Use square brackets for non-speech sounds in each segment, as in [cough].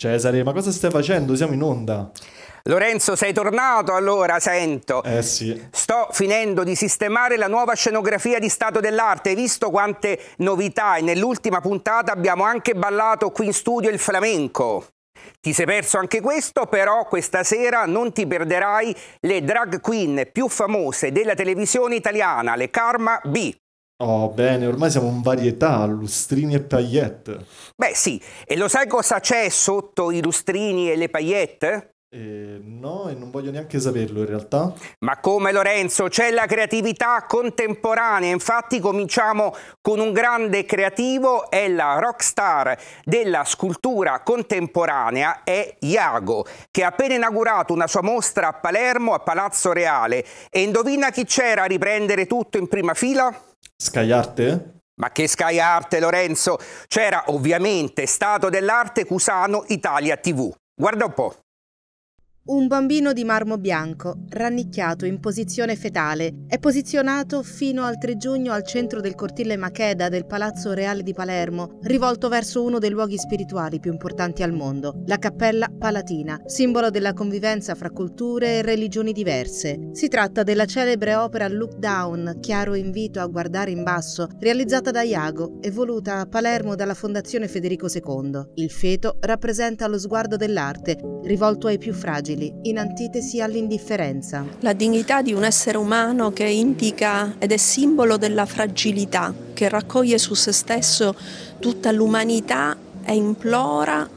Cesare, ma cosa stai facendo? Siamo in onda. Lorenzo, sei tornato allora, sento. Eh sì. Sto finendo di sistemare la nuova scenografia di Stato dell'Arte. Hai visto quante novità? E nell'ultima puntata abbiamo anche ballato qui in studio il flamenco. Ti sei perso anche questo, però questa sera non ti perderai le drag queen più famose della televisione italiana, le Karma B. Oh, bene, ormai siamo in varietà, lustrini e pagliette. Beh, sì, e lo sai cosa c'è sotto i lustrini e le pagliette? Eh, no, e non voglio neanche saperlo in realtà. Ma come Lorenzo, c'è la creatività contemporanea. Infatti cominciamo con un grande creativo, è la rockstar della scultura contemporanea, è Iago, che ha appena inaugurato una sua mostra a Palermo, a Palazzo Reale. E indovina chi c'era a riprendere tutto in prima fila? Skyarte? Ma che Skyarte, Lorenzo? C'era ovviamente Stato dell'arte Cusano Italia TV. Guarda un po' un bambino di marmo bianco, rannicchiato in posizione fetale, è posizionato fino al 3 giugno al centro del cortile Macheda del Palazzo Reale di Palermo, rivolto verso uno dei luoghi spirituali più importanti al mondo, la Cappella Palatina, simbolo della convivenza fra culture e religioni diverse. Si tratta della celebre opera Look Down, chiaro invito a guardare in basso, realizzata da Iago e voluta a Palermo dalla Fondazione Federico II. Il feto rappresenta lo sguardo dell'arte, rivolto ai più fragili invisibili, in antitesi all'indifferenza. La dignità di un essere umano che indica ed è simbolo della fragilità, che raccoglie su se stesso tutta l'umanità e implora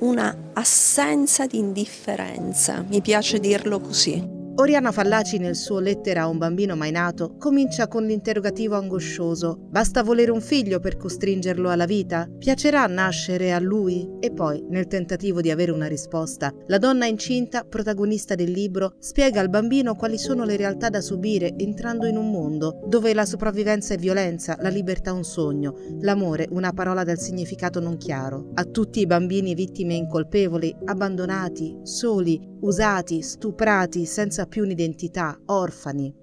una assenza di indifferenza. Mi piace dirlo così. Oriana Fallaci nel suo Lettera a un bambino mai nato comincia con l'interrogativo angoscioso Basta volere un figlio per costringerlo alla vita? Piacerà nascere a lui? E poi, nel tentativo di avere una risposta, la donna incinta, protagonista del libro, spiega al bambino quali sono le realtà da subire entrando in un mondo dove la sopravvivenza è violenza, la libertà un sogno, l'amore una parola dal significato non chiaro. A tutti i bambini vittime incolpevoli, abbandonati, soli, usati, stuprati, senza senza più un'identità, orfani,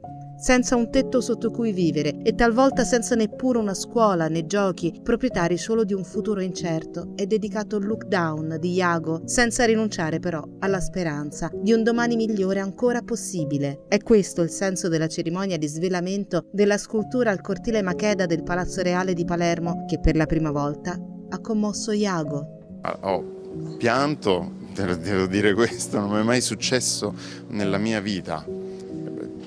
senza un tetto sotto cui vivere e talvolta senza neppure una scuola né giochi, proprietari solo di un futuro incerto e dedicato al down di Iago, senza rinunciare però alla speranza di un domani migliore ancora possibile. È questo il senso della cerimonia di svelamento della scultura al cortile Macheda del Palazzo Reale di Palermo che per la prima volta ha commosso Iago. Ah, ho pianto devo dire questo, non mi è mai successo nella mia vita.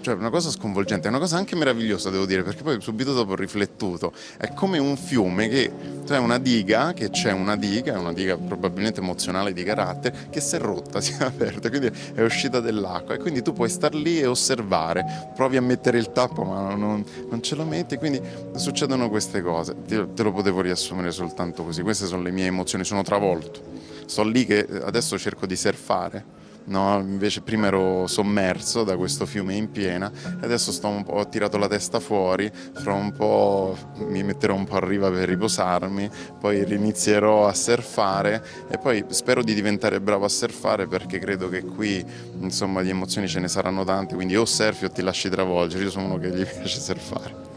Cioè una cosa sconvolgente, è una cosa anche meravigliosa devo dire, perché poi subito dopo ho riflettuto, è come un fiume che, cioè una diga, che c'è una diga, una diga probabilmente emozionale di carattere, che si è rotta, [laughs] si è aperta, quindi è uscita dell'acqua e quindi tu puoi star lì e osservare, provi a mettere il tappo ma non, non ce lo metti, quindi succedono queste cose, te, te lo potevo riassumere soltanto così, queste sono le mie emozioni, sono travolto sono lì che eh, adesso cerco di surfare. No, invece prima ero sommerso da questo fiume in piena e adesso ho tirato la testa fuori, fra un po' mi metterò un po' a riva per riposarmi, poi rinizierò a surfare e poi spero di diventare bravo a surfare perché credo che qui insomma di emozioni ce ne saranno tante, quindi o surfi o ti lasci travolgere, io sono uno che gli [laughs] piace surfare.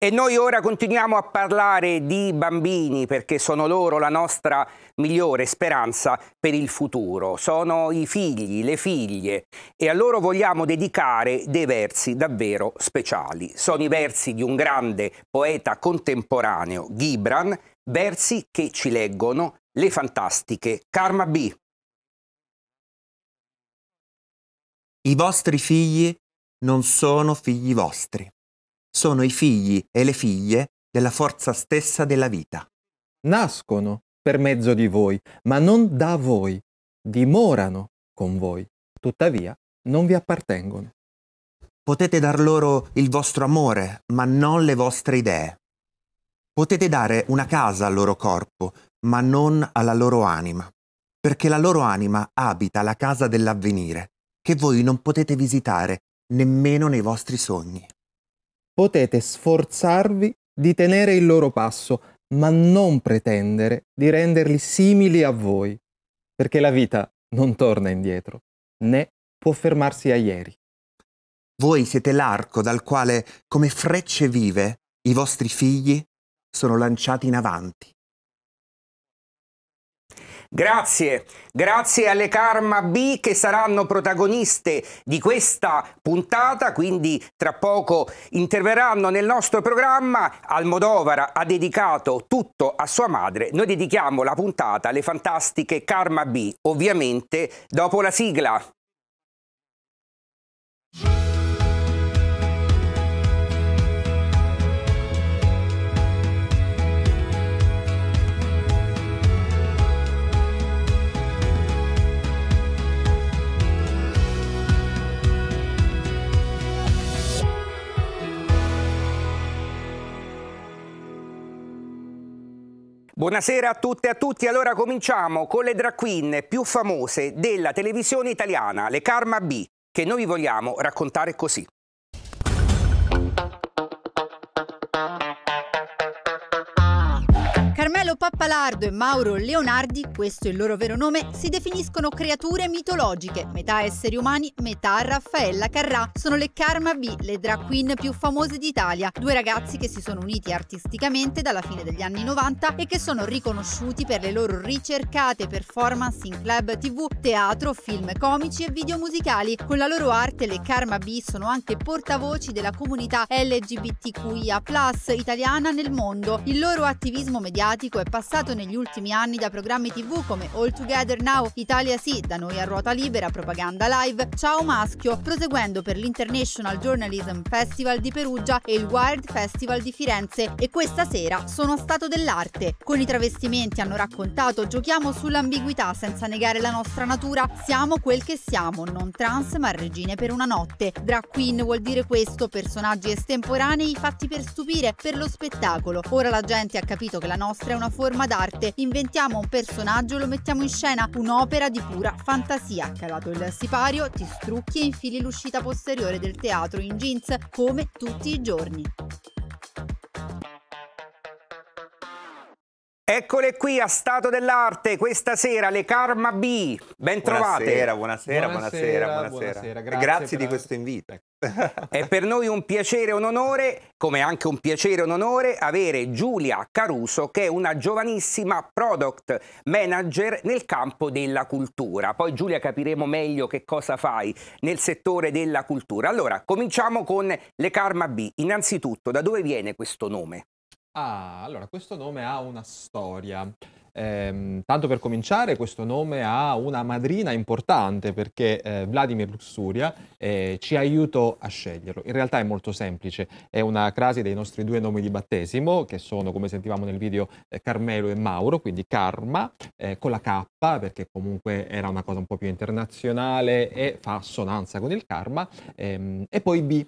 E noi ora continuiamo a parlare di bambini perché sono loro la nostra migliore speranza per il futuro, sono i figli, le figlie e a loro vogliamo dedicare dei versi davvero speciali. Sono i versi di un grande poeta contemporaneo, Gibran, versi che ci leggono le fantastiche Karma B. I vostri figli non sono figli vostri sono i figli e le figlie della forza stessa della vita. Nascono per mezzo di voi, ma non da voi, dimorano con voi, tuttavia non vi appartengono. Potete dar loro il vostro amore, ma non le vostre idee. Potete dare una casa al loro corpo, ma non alla loro anima, perché la loro anima abita la casa dell'avvenire, che voi non potete visitare nemmeno nei vostri sogni potete sforzarvi di tenere il loro passo, ma non pretendere di renderli simili a voi, perché la vita non torna indietro, né può fermarsi a ieri. Voi siete l'arco dal quale, come frecce vive, i vostri figli sono lanciati in avanti. Grazie, grazie alle Karma B che saranno protagoniste di questa puntata, quindi tra poco interverranno nel nostro programma. Almodovara ha dedicato tutto a sua madre, noi dedichiamo la puntata alle fantastiche Karma B, ovviamente dopo la sigla. Buonasera a tutte e a tutti, allora cominciamo con le drag queen più famose della televisione italiana, le Karma B, che noi vogliamo raccontare così. Pappalardo e Mauro Leonardi, questo è il loro vero nome, si definiscono creature mitologiche, metà esseri umani, metà Raffaella Carrà. Sono le Karma B, le drag queen più famose d'Italia, due ragazzi che si sono uniti artisticamente dalla fine degli anni 90 e che sono riconosciuti per le loro ricercate performance in club tv, teatro, film comici e video musicali. Con la loro arte le Karma B sono anche portavoci della comunità LGBTQIA+, italiana nel mondo. Il loro attivismo mediatico è passato negli ultimi anni da programmi tv come All Together Now, Italia Sì, da noi a ruota libera, Propaganda Live, Ciao Maschio, proseguendo per l'International Journalism Festival di Perugia e il Wired Festival di Firenze e questa sera sono stato dell'arte. Con i travestimenti hanno raccontato giochiamo sull'ambiguità senza negare la nostra natura, siamo quel che siamo, non trans ma regine per una notte. Drag Queen vuol dire questo, personaggi estemporanei fatti per stupire, per lo spettacolo. Ora la gente ha capito che la nostra è una forma d'arte. Inventiamo un personaggio e lo mettiamo in scena, un'opera di pura fantasia. Calato il sipario, ti strucchi e infili l'uscita posteriore del teatro in jeans, come tutti i giorni. Eccole qui a Stato dell'Arte questa sera le Karma B. Bentrovate. trovate. Buonasera, buonasera, buonasera, buonasera. buonasera. Grazie, Grazie per... di questo invito. [laughs] È per noi un piacere e un onore, come anche un piacere e un onore, avere Giulia Caruso, che è una giovanissima product manager nel campo della cultura. Poi Giulia capiremo meglio che cosa fai nel settore della cultura. Allora, cominciamo con le Karma B. Innanzitutto, da dove viene questo nome? Ah, allora questo nome ha una storia. Ehm, tanto per cominciare, questo nome ha una madrina importante perché eh, Vladimir Luxuria eh, ci aiutò a sceglierlo. In realtà è molto semplice, è una crasi dei nostri due nomi di battesimo, che sono, come sentivamo nel video, eh, Carmelo e Mauro, quindi Karma eh, con la K, perché comunque era una cosa un po' più internazionale e fa assonanza con il Karma, ehm, e poi B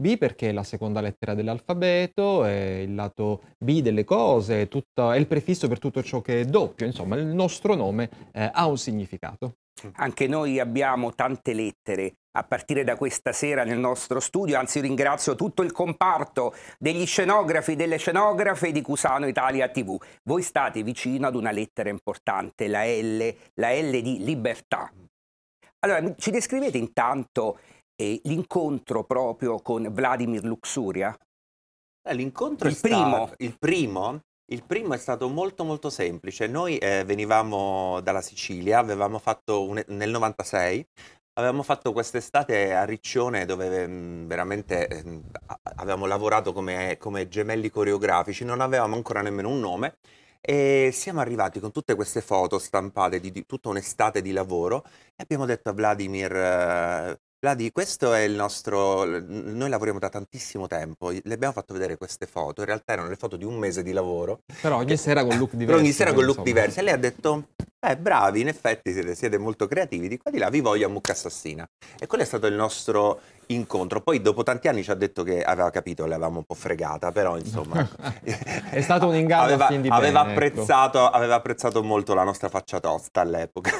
B perché è la seconda lettera dell'alfabeto, è il lato B delle cose, è, tutta, è il prefisso per tutto ciò che è doppio, insomma il nostro nome eh, ha un significato. Anche noi abbiamo tante lettere a partire da questa sera nel nostro studio, anzi ringrazio tutto il comparto degli scenografi, delle scenografe di Cusano Italia TV. Voi state vicino ad una lettera importante, la L, la L di libertà. Allora, ci descrivete intanto eh, l'incontro proprio con Vladimir Luxuria? Eh, l'incontro il, primo. il primo il primo è stato molto molto semplice. Noi eh, venivamo dalla Sicilia, avevamo fatto un, nel 96 avevamo fatto quest'estate a Riccione dove mh, mm, veramente mh, ehm, avevamo lavorato come, come, gemelli coreografici, non avevamo ancora nemmeno un nome e siamo arrivati con tutte queste foto stampate di, di tutta un'estate di lavoro e abbiamo detto a Vladimir eh, Ladi, questo è il nostro... Noi lavoriamo da tantissimo tempo, le abbiamo fatto vedere queste foto, in realtà erano le foto di un mese di lavoro. Però ogni che... sera con look [laughs] diversi. Però ogni sera con look insomma. diversi. E lei ha detto, beh bravi, in effetti siete, siete molto creativi, di qua di là vi voglio a mucca assassina. E quello è stato il nostro incontro. Poi dopo tanti anni ci ha detto che aveva capito, l'avevamo un po' fregata, però insomma... [laughs] è stato un inganno aveva, fin di aveva, bene, ecco. apprezzato, ecco. aveva apprezzato molto la nostra faccia tosta all'epoca.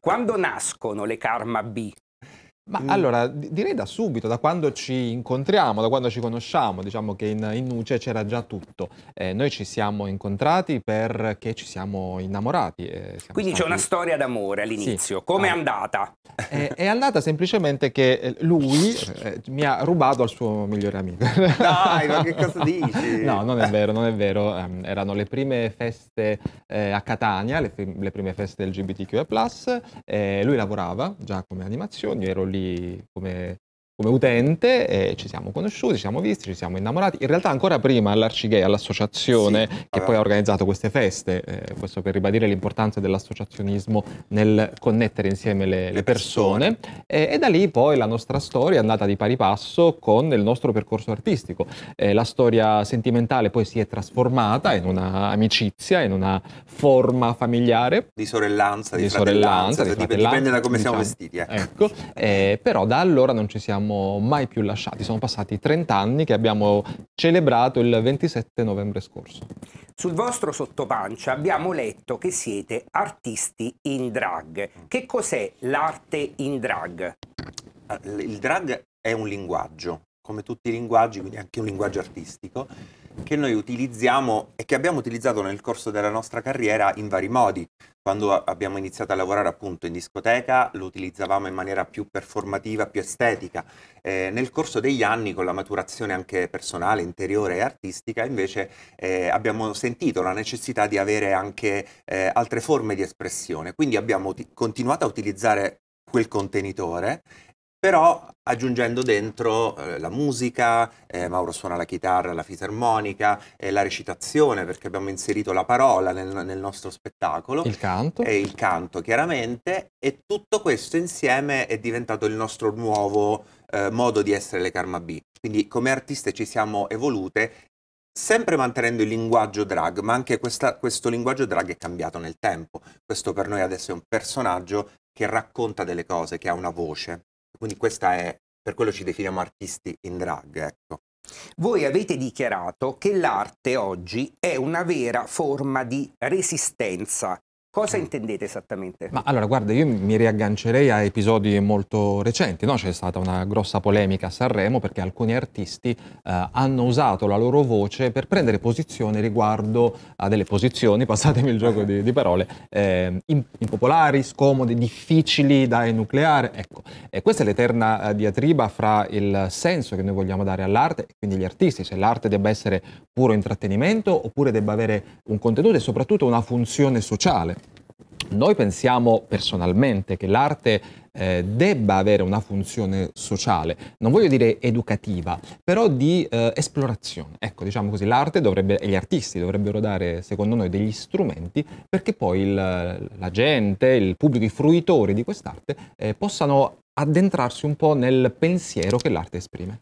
Quando nascono le Karma B? Ma mm. allora, direi da subito, da quando ci incontriamo, da quando ci conosciamo, diciamo che in, in Nuce c'era già tutto. Eh, noi ci siamo incontrati perché ci siamo innamorati. Eh, siamo Quindi stati... c'è una storia d'amore all'inizio. Sì. Come è ah. andata? [laughs] Eh, è andata semplicemente che eh, lui eh, mi ha rubato al suo migliore amico. [laughs] Dai, ma che cosa [laughs] dici? no, non è vero, non è vero. Um, erano le prime feste eh, a Catania, le, le, prime feste LGBTQIA+. lui lavorava già come animazione, io ero lì modelli come come utente eh, ci siamo conosciuti, ci siamo visti, ci siamo innamorati. In realtà ancora prima all'Arcigay, all'associazione sì, che allora. poi ha organizzato queste feste, eh, questo per ribadire l'importanza dell'associazionismo nel connettere insieme le, le, le persone, persone. Eh, e da lì poi la nostra storia è andata di pari passo con il nostro percorso artistico. la storia sentimentale poi si è trasformata in una amicizia, in una forma familiare. Di sorellanza, di, di fratellanza, sorellanza, cioè di fratellanza, dipende da come diciamo, siamo vestiti. Ecco, ecco. Eh, però da allora non ci siamo siamo mai più lasciati. Sono passati 30 anni che abbiamo celebrato il 27 novembre scorso. Sul vostro sottopancia abbiamo letto che siete artisti in drag. Che cos'è l'arte in drag? Il drag è un linguaggio, come tutti i linguaggi, quindi anche un linguaggio artistico, che noi utilizziamo e che abbiamo utilizzato nel corso della nostra carriera in vari modi. Quando abbiamo iniziato a lavorare appunto in discoteca lo utilizzavamo in maniera più performativa, più estetica. Eh, nel corso degli anni con la maturazione anche personale, interiore e artistica invece eh, abbiamo sentito la necessità di avere anche eh, altre forme di espressione. Quindi abbiamo continuato a utilizzare quel contenitore però aggiungendo dentro eh, la musica, eh, Mauro suona la chitarra, la fisarmonica, eh, la recitazione perché abbiamo inserito la parola nel, nel nostro spettacolo. Il canto. E il canto chiaramente e tutto questo insieme è diventato il nostro nuovo eh, modo di essere le Karma B. Quindi come artiste ci siamo evolute sempre mantenendo il linguaggio drag, ma anche questa, questo linguaggio drag è cambiato nel tempo. Questo per noi adesso è un personaggio che racconta delle cose, che ha una voce. Quindi questa è, per quello ci definiamo artisti in drag, ecco. Voi avete dichiarato che l'arte oggi è una vera forma di resistenza Cosa intendete esattamente? Ma allora, guarda, io mi riaggancerei a episodi molto recenti, no? C'è stata una grossa polemica a Sanremo perché alcuni artisti eh, hanno usato la loro voce per prendere posizione riguardo a delle posizioni, [laughs] passatemi il gioco di, di parole, eh, impopolari, scomode, difficili da enucleare. Ecco, e questa è l'eterna eh, diatriba fra il senso che noi vogliamo dare all'arte e quindi agli artisti, se l'arte debba essere puro intrattenimento oppure debba avere un contenuto e soprattutto una funzione sociale. Noi pensiamo personalmente che l'arte eh, debba avere una funzione sociale, non voglio dire educativa, però di eh, esplorazione. Ecco, diciamo così, l'arte dovrebbe, e gli artisti dovrebbero dare, secondo noi, degli strumenti perché poi il, la gente, il pubblico, i fruitori di quest'arte eh, possano addentrarsi un po' nel pensiero che l'arte esprime.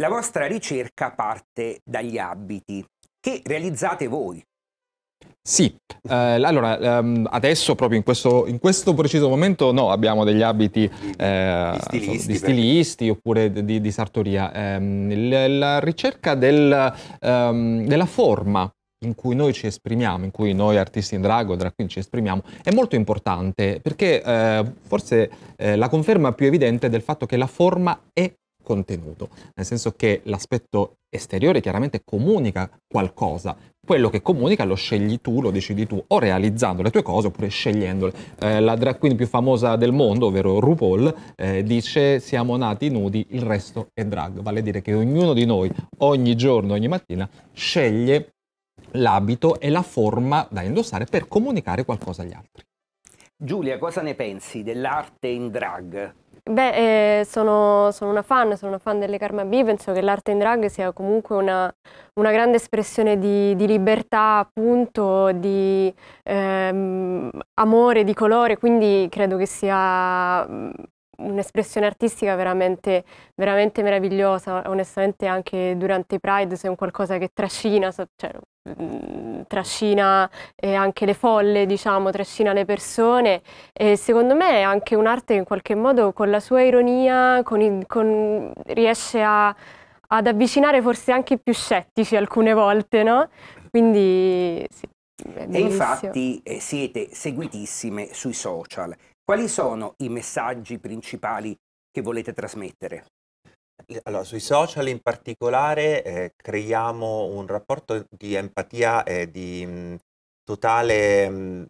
La vostra ricerca parte dagli abiti che realizzate voi, sì, eh, allora ehm, adesso proprio in questo, in questo, preciso momento no, abbiamo degli abiti eh, di stilisti, di stilisti oppure di, di sartoria. Eh, la ricerca del, ehm, della forma in cui noi ci esprimiamo, in cui noi artisti in drago, drag queen ci esprimiamo, è molto importante perché eh, forse eh, la conferma più evidente del fatto che la forma è contenuto, nel senso che l'aspetto esteriore chiaramente comunica qualcosa, quello che comunica lo scegli tu, lo decidi tu, o realizzando le tue cose oppure scegliendole. Eh, la drag queen più famosa del mondo, ovvero RuPaul, eh, dice siamo nati nudi, il resto è drag, vale a dire che ognuno di noi ogni giorno, ogni mattina sceglie l'abito e la forma da indossare per comunicare qualcosa agli altri. Giulia, cosa ne pensi dell'arte in drag? Beh, eh, sono, sono, una fan, sono una fan delle Karma B, penso che l'arte in drag sia comunque una, una grande espressione di, di, libertà, appunto, di ehm, amore, di colore, quindi credo che sia un'espressione artistica veramente, veramente, meravigliosa, onestamente anche durante i Pride sei un qualcosa che trascina, cioè, mm, trascina eh, anche le folle, diciamo, trascina le persone e secondo me è anche un'arte che in qualche modo con la sua ironia con i, con, riesce a, ad avvicinare forse anche i più scettici alcune volte, no? Quindi sì. E infatti eh, siete seguitissime sui social. Quali sono i messaggi principali che volete trasmettere? Allora, sui social in particolare eh, creiamo un rapporto di empatia e di mh, totale, mm,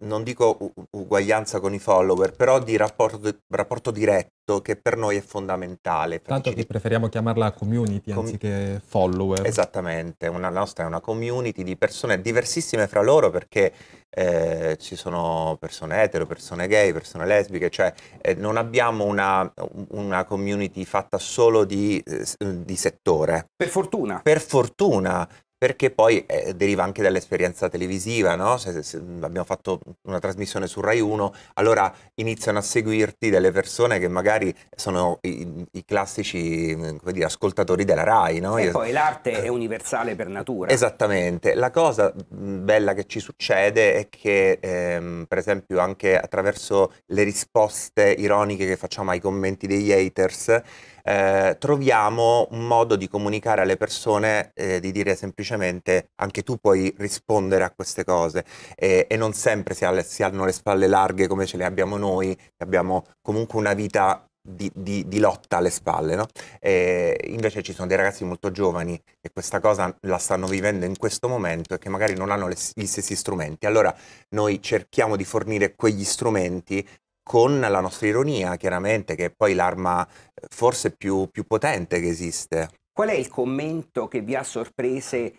non dico uguaglianza con i follower, però di rapporto, rapporto diretto che per noi è fondamentale. Tanto che preferiamo chiamarla community com- anziché follower. Esattamente, una nostra è una community di persone diversissime fra loro perché eh, ci sono persone etero, persone gay, persone lesbiche, cioè eh, non abbiamo una, una, community fatta solo di, eh, di settore. Per fortuna. Per fortuna, perché poi eh, deriva anche dall'esperienza televisiva, no? se, se, abbiamo fatto una trasmissione su Rai 1, allora iniziano a seguirti delle persone che magari sono i, i classici dire, ascoltatori della Rai. No? E poi l'arte è eh, universale per natura. Esattamente, la cosa mm, bella che ci succede è che ehm, per esempio anche attraverso le risposte ironiche che facciamo ai commenti degli haters, eh, troviamo un modo di comunicare alle persone, eh, di dire semplicemente anche tu puoi rispondere a queste cose e, e non sempre si, ha, si, hanno le spalle larghe come ce le abbiamo noi, che abbiamo comunque una vita di, di, di lotta alle spalle. No? invece ci sono dei ragazzi molto giovani che questa cosa la stanno vivendo in questo momento e che magari non hanno le, gli stessi strumenti. Allora noi cerchiamo di fornire quegli strumenti con la nostra ironia, chiaramente, che è poi l'arma eh, forse più, più potente che esiste. Qual è il commento che vi ha sorprese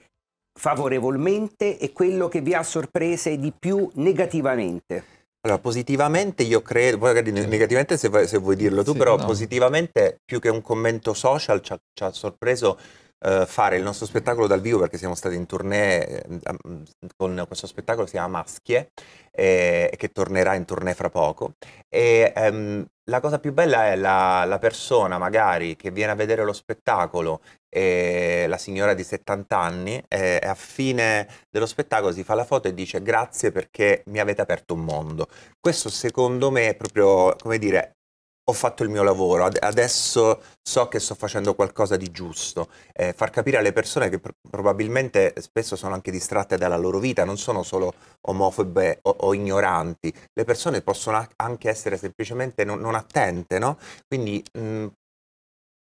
favorevolmente e quello che vi ha sorprese di più negativamente? Allora, positivamente io credo, poi magari negativamente se, se vuoi dirlo tu, sì, però no. positivamente più che un commento social ci ha, ci ha sorpreso eh, fare il nostro spettacolo dal vivo perché siamo stati in tournée eh, mm, con questo spettacolo che si chiama Maschie, eh, che tornerà in tournée fra poco. E, ehm, la cosa più bella è la, la, persona magari che viene a vedere lo spettacolo, e eh, la signora di 70 anni, eh, e a fine dello spettacolo si fa la foto e dice grazie perché mi avete aperto un mondo. Questo secondo me è proprio, come dire, ho fatto il mio lavoro, adesso so che sto facendo qualcosa di giusto. Eh, far capire alle persone che pr probabilmente spesso sono anche distratte dalla loro vita, non sono solo omofobe o, o ignoranti, le persone possono anche essere semplicemente non, non attente, no? Quindi mh,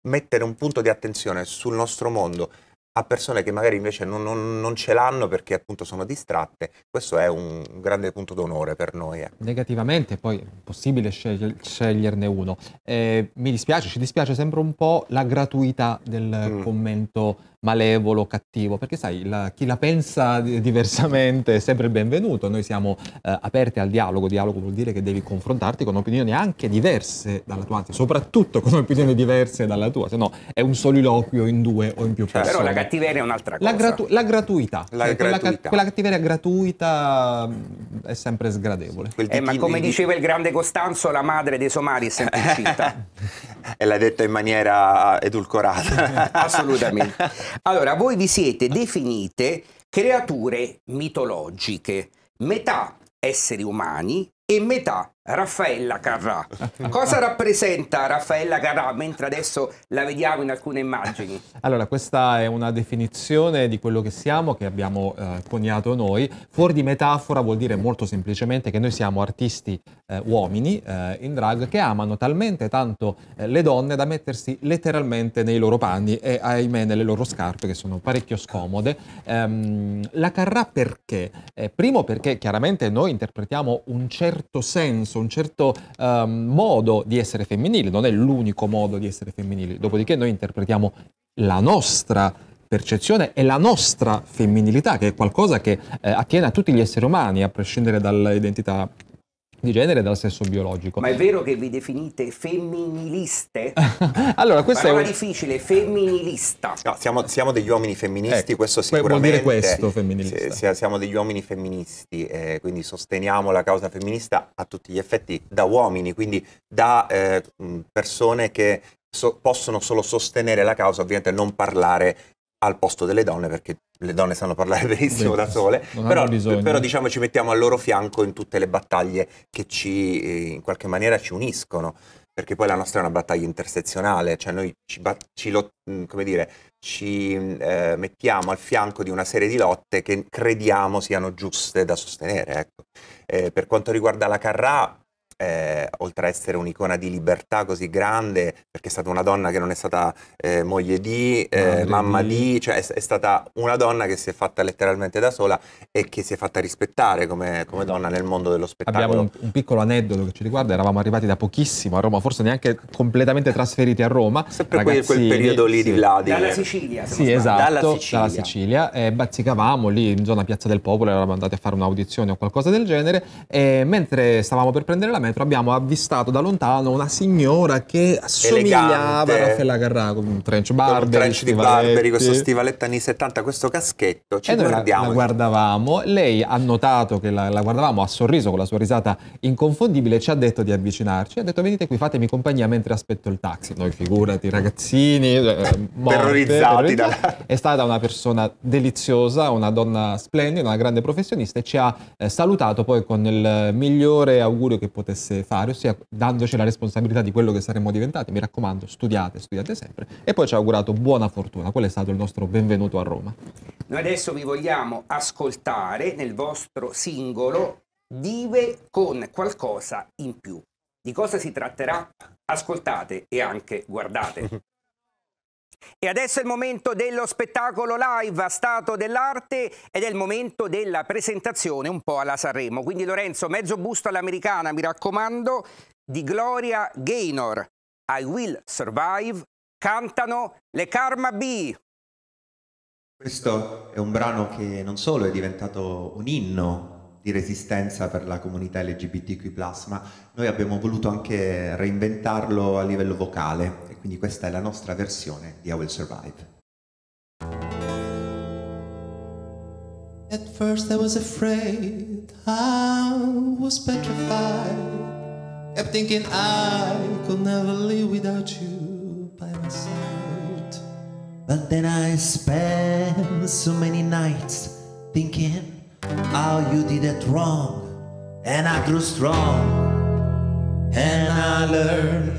mettere un punto di attenzione sul nostro mondo, a persone che magari invece non, non, non ce l'hanno perché appunto sono distratte, questo è un, grande punto d'onore per noi. Ecco. Negativamente poi è possibile scegli sceglierne uno. Eh, mi dispiace, ci dispiace sempre un po' la gratuità del mm. commento malevolo, cattivo, perché sai, la, chi la pensa diversamente è sempre il benvenuto, noi siamo eh, aperti al dialogo, dialogo vuol dire che devi confrontarti con opinioni anche diverse dalla tua, anzi soprattutto con opinioni diverse dalla tua, se no è un soliloquio in due o in più certo. persone. Però la cattiveria è un'altra cosa. La, gratu- la gratuità, la cioè, gratuità. Quella, quella, cattiveria gratuita mm, è sempre sgradevole. Eh, ma come di... diceva il grande Costanzo, la madre dei somari è sempre uscita. [laughs] e l'ha detto in maniera ah, edulcorata. [laughs] Assolutamente. [laughs] Allora, voi vi siete definite creature mitologiche, metà esseri umani e metà Raffaella Carrà. Cosa rappresenta Raffaella Carrà mentre adesso la vediamo in alcune immagini? Allora, questa è una definizione di quello che siamo, che abbiamo eh, coniato noi. Fuori di metafora vuol dire molto semplicemente che noi siamo artisti eh, uomini eh, in drag che amano talmente tanto eh, le donne da mettersi letteralmente nei loro panni e ahimè nelle loro scarpe che sono parecchio scomode. Ehm, la Carrà perché? Eh, primo perché chiaramente noi interpretiamo un certo senso senso, un certo um, modo di essere femminile, non è l'unico modo di essere femminile, dopodiché noi interpretiamo la nostra percezione e la nostra femminilità, che è qualcosa che eh, attiene a tutti gli esseri umani, a prescindere dall'identità di genere e dal sesso biologico. Ma è vero che vi definite femminiliste? [laughs] allora, questa Parola è un... difficile, femminilista. No, siamo, siamo degli uomini femministi, ecco, questo sicuramente. Vuol dire questo, femminilista. siamo degli uomini femministi, eh, quindi sosteniamo la causa femminista a tutti gli effetti da uomini, quindi da eh, persone che So, possono solo sostenere la causa, ovviamente non parlare al posto delle donne, perché le donne sanno parlare [laughs] benissimo Beh, da sole, però, però, diciamo ci mettiamo al loro fianco in tutte le battaglie che ci, eh, in qualche maniera ci uniscono, perché poi la nostra è una battaglia intersezionale, cioè noi ci, ci, mm, dire, ci eh, mettiamo al fianco di una serie di lotte che crediamo siano giuste da sostenere. Ecco. Eh, per quanto riguarda la Carrà, eh, oltre a essere un'icona di libertà così grande, perché è stata una donna che non è stata eh, moglie di, eh, mamma di, cioè è, è, stata una donna che si è fatta letteralmente da sola e che si è fatta rispettare come, come esatto. donna nel mondo dello spettacolo. Abbiamo un, un, piccolo aneddoto che ci riguarda, eravamo arrivati da pochissimo a Roma, forse neanche completamente trasferiti a Roma. Sempre quel, quel, periodo lì sì. di Vladi. Dalla Sicilia. Sì, esatto, dalla Sicilia. Dalla Sicilia e bazzicavamo lì in zona Piazza del Popolo, eravamo andati a fare un'audizione o qualcosa del genere e mentre stavamo per prendere la metro abbiamo avvistato da lontano una signora che assomigliava a Raffaella Carraco, un trench barber, trench di Barberi, questo stivaletto anni 70, questo caschetto, ci e guardiamo. La, la, guardavamo, lei ha notato che la, la, guardavamo, ha sorriso con la sua risata inconfondibile, ci ha detto di avvicinarci, ha detto venite qui, fatemi compagnia mentre aspetto il taxi. Noi figurati, ragazzini, eh, morte, terrorizzati. Da... È stata una persona deliziosa, una donna splendida, una grande professionista e ci ha eh, salutato poi con il migliore augurio che potesse potesse fare, ossia dandoci la responsabilità di quello che saremmo diventati. Mi raccomando, studiate, studiate sempre. E poi ci ha augurato buona fortuna. Quello è stato il nostro benvenuto a Roma. Noi adesso vi vogliamo ascoltare nel vostro singolo Vive con qualcosa in più. Di cosa si tratterà? Ascoltate e anche guardate. [laughs] E adesso è il momento dello spettacolo live a stato dell'arte ed è il momento della presentazione un po' alla Sanremo. Quindi Lorenzo, mezzo busto all'americana, mi raccomando, di Gloria Gaynor. I Will Survive, cantano le Karma B. Questo è un brano che non solo è diventato un inno di resistenza per la comunità LGBTQ+, ma noi abbiamo voluto anche reinventarlo a livello vocale quindi questa è la nostra versione di I Will Survive. At first I was afraid, I was petrified. Kept thinking I could never live without you by my side. But then I spent so many nights thinking how you did it wrong. And I grew strong, and I learned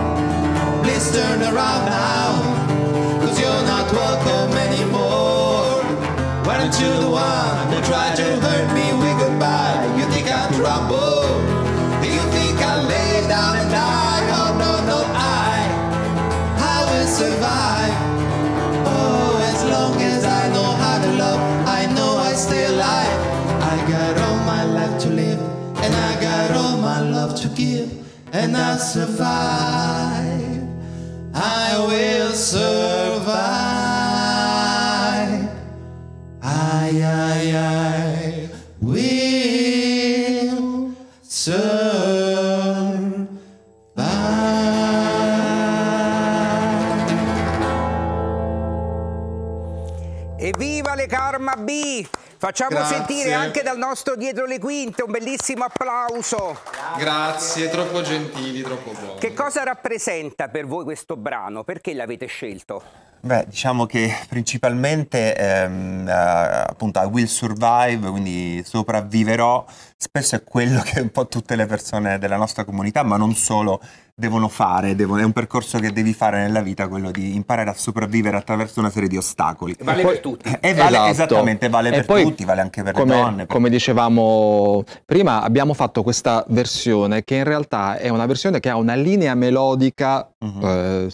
please turn around now, cause you're not welcome anymore. Why don't you the one that tried to hurt me with goodbye? You think I'm trouble? Do you think I lay down and die? Oh no, no, I, I will survive. Oh, as long as I know how to love, I know I stay alive. I got all my life to live, and I got all my love to give, and I survive. Facciamo Grazie. sentire anche dal nostro dietro le quinte un bellissimo applauso. Grazie, troppo gentili, troppo buoni. Che cosa rappresenta per voi questo brano? Perché l'avete scelto? Beh, diciamo che principalmente ehm, eh, appunto a Will Survive, quindi sopravviverò, spesso è quello [laughs] che un po' tutte le persone della nostra comunità, ma non solo, devono fare, devono, è un percorso che devi fare nella vita, quello di imparare a sopravvivere attraverso una serie di ostacoli. E vale poi, per tutti. E eh, eh, vale, esatto. Esattamente, vale e per poi, tutti, vale anche per come, le donne. Come dicevamo prima, abbiamo fatto questa versione che in realtà è una versione che ha una linea melodica uh-huh. eh,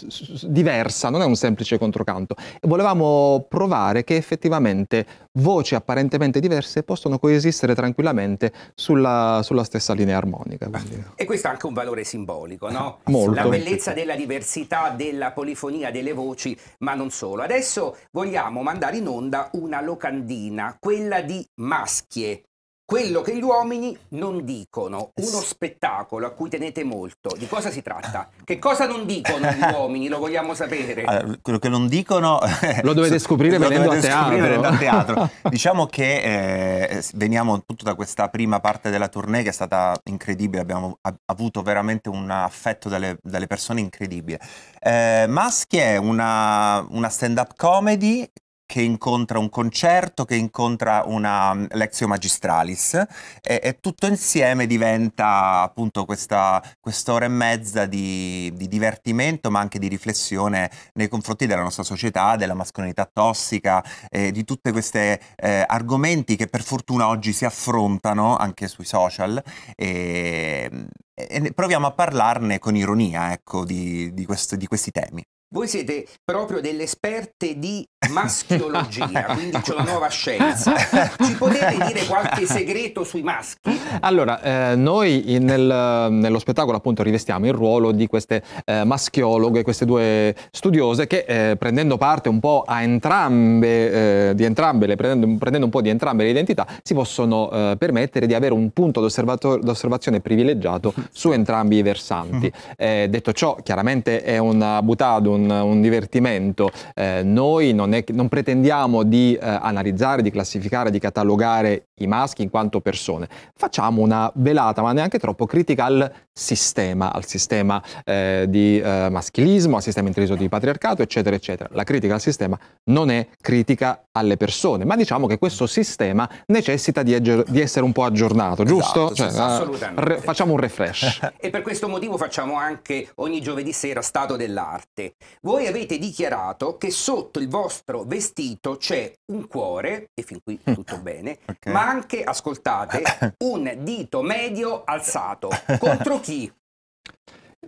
diversa, non è un semplice controcanto. volevamo provare che effettivamente voci apparentemente diverse possono coesistere tranquillamente sulla, sulla stessa linea armonica. Quindi. E questo è anche un valore simbolico, no? [laughs] Molto. La bellezza della diversità, della polifonia delle voci, ma non solo. Adesso vogliamo mandare in onda una locandina, quella di Maschie, quello che gli uomini non dicono, eh uno spettacolo a cui tenete molto. Di cosa si tratta? Eh. Che cosa non dicono gli [laughs] uomini? Lo vogliamo sapere. Allora, quello che non dicono... Lo eh, dovete scoprire lo venendo, dovete a scoprire venendo a teatro. [laughs] diciamo che eh, veniamo tutto da questa prima parte della tournée che è stata incredibile, abbiamo avuto veramente un affetto dalle, dalle persone incredibile. Eh, Maschi è una, una stand-up comedy che incontra un concerto, che incontra una mm, lezione magistralis e, e, tutto insieme diventa appunto questa quest'ora e mezza di, di, divertimento ma anche di riflessione nei confronti della nostra società, della mascolinità tossica, eh, di tutti questi eh, argomenti che per fortuna oggi si affrontano anche sui social. E, e proviamo a parlarne con ironia ecco, di, di, questo, di questi temi. Voi siete proprio delle esperte di [laughs] maschiologia, quindi c'è una ecco. nuova scienza. Ci potete [laughs] dire qualche segreto sui maschi? Allora, eh, noi nel, nello spettacolo appunto rivestiamo il ruolo di queste eh, maschiologhe, queste due studiose che eh, prendendo parte un po' a entrambe, eh, di entrambe le, prendendo, prendendo, un po' di entrambe le identità, si possono eh, permettere di avere un punto d'osservazione privilegiato su entrambi i versanti. Mm. Eh, detto ciò, chiaramente è una butadum un, un divertimento. Eh, noi non, è, non, pretendiamo di eh, analizzare, di classificare, di catalogare i maschi in quanto persone. Facciamo una velata, ma neanche troppo, critica al sistema, al sistema eh, di eh, maschilismo, al sistema intriso di patriarcato, eccetera, eccetera. La critica al sistema non è critica alle persone, ma diciamo che questo sistema necessita di, di essere un po' aggiornato, esatto, giusto? Esatto, cioè, ah, assolutamente. facciamo un refresh. [laughs] e per questo motivo facciamo anche ogni giovedì sera Stato dell'arte. Voi avete dichiarato che sotto il vostro vestito c'è un cuore, e fin qui mm. tutto bene, [laughs] okay. ma anche, ascoltate, [laughs] un dito medio alzato. Contro chi?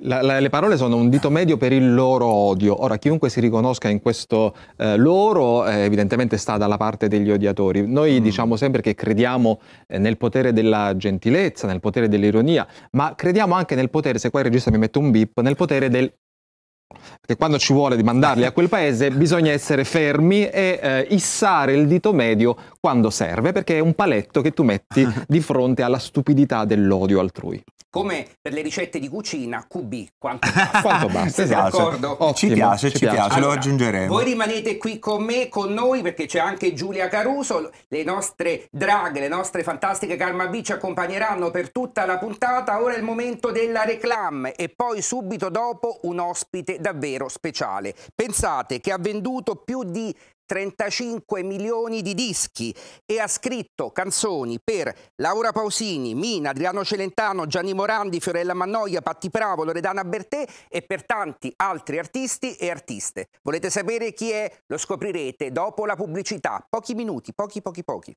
La, la, le parole sono un dito medio per il loro odio. Ora, chiunque si riconosca in questo eh, loro, eh, evidentemente sta dalla parte degli odiatori. Noi mm. diciamo sempre che crediamo eh, nel potere della gentilezza, nel potere dell'ironia, ma crediamo anche nel potere, se qua il regista mi mette un bip, nel potere del perché quando ci vuole di mandarli a quel paese bisogna essere fermi e eh, issare il dito medio quando serve, perché è un paletto che tu metti [laughs] di fronte alla stupidità dell'odio altrui come per le ricette di cucina, QB, quanto [laughs] basta. quanto basta esatto. d'accordo? ci piace, ci, piace, piace. Allora, lo aggiungeremo. Voi rimanete qui con me, con noi, perché c'è anche Giulia Caruso, le nostre drag, le nostre fantastiche Karma B ci accompagneranno per tutta la puntata. Ora è il momento della reclam e poi subito dopo un ospite davvero speciale. Pensate che ha venduto più di 35 milioni di dischi e ha scritto canzoni per Laura Pausini, Mina, Adriano Celentano, Gianni Morandi, Fiorella Mannoia, Patti Pravo, Loredana Bertè e per tanti altri artisti e artiste. Volete sapere chi è? Lo scoprirete dopo la pubblicità. Pochi minuti, pochi pochi pochi.